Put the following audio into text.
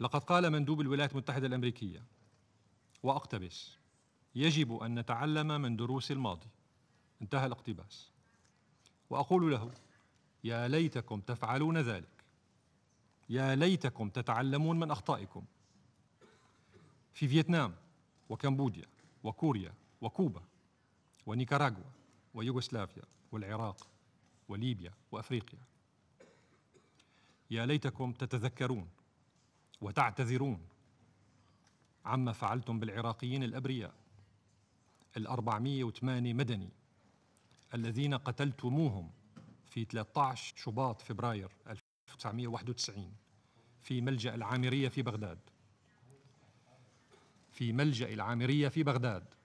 لقد قال مندوب الولايات المتحدة الأمريكية وأقتبس يجب أن نتعلم من دروس الماضي انتهى الاقتباس وأقول له يا ليتكم تفعلون ذلك يا ليتكم تتعلمون من أخطائكم في فيتنام وكمبوديا وكوريا وكوبا ونيكاراغوا ويوغوسلافيا والعراق وليبيا وافريقيا يا ليتكم تتذكرون وتعتذرون عما فعلتم بالعراقيين الأبرياء الأربعمية وثمانية مدني الذين قتلتموهم في 13 شباط فبراير 1991 في ملجأ العامرية في بغداد في ملجأ العامرية في بغداد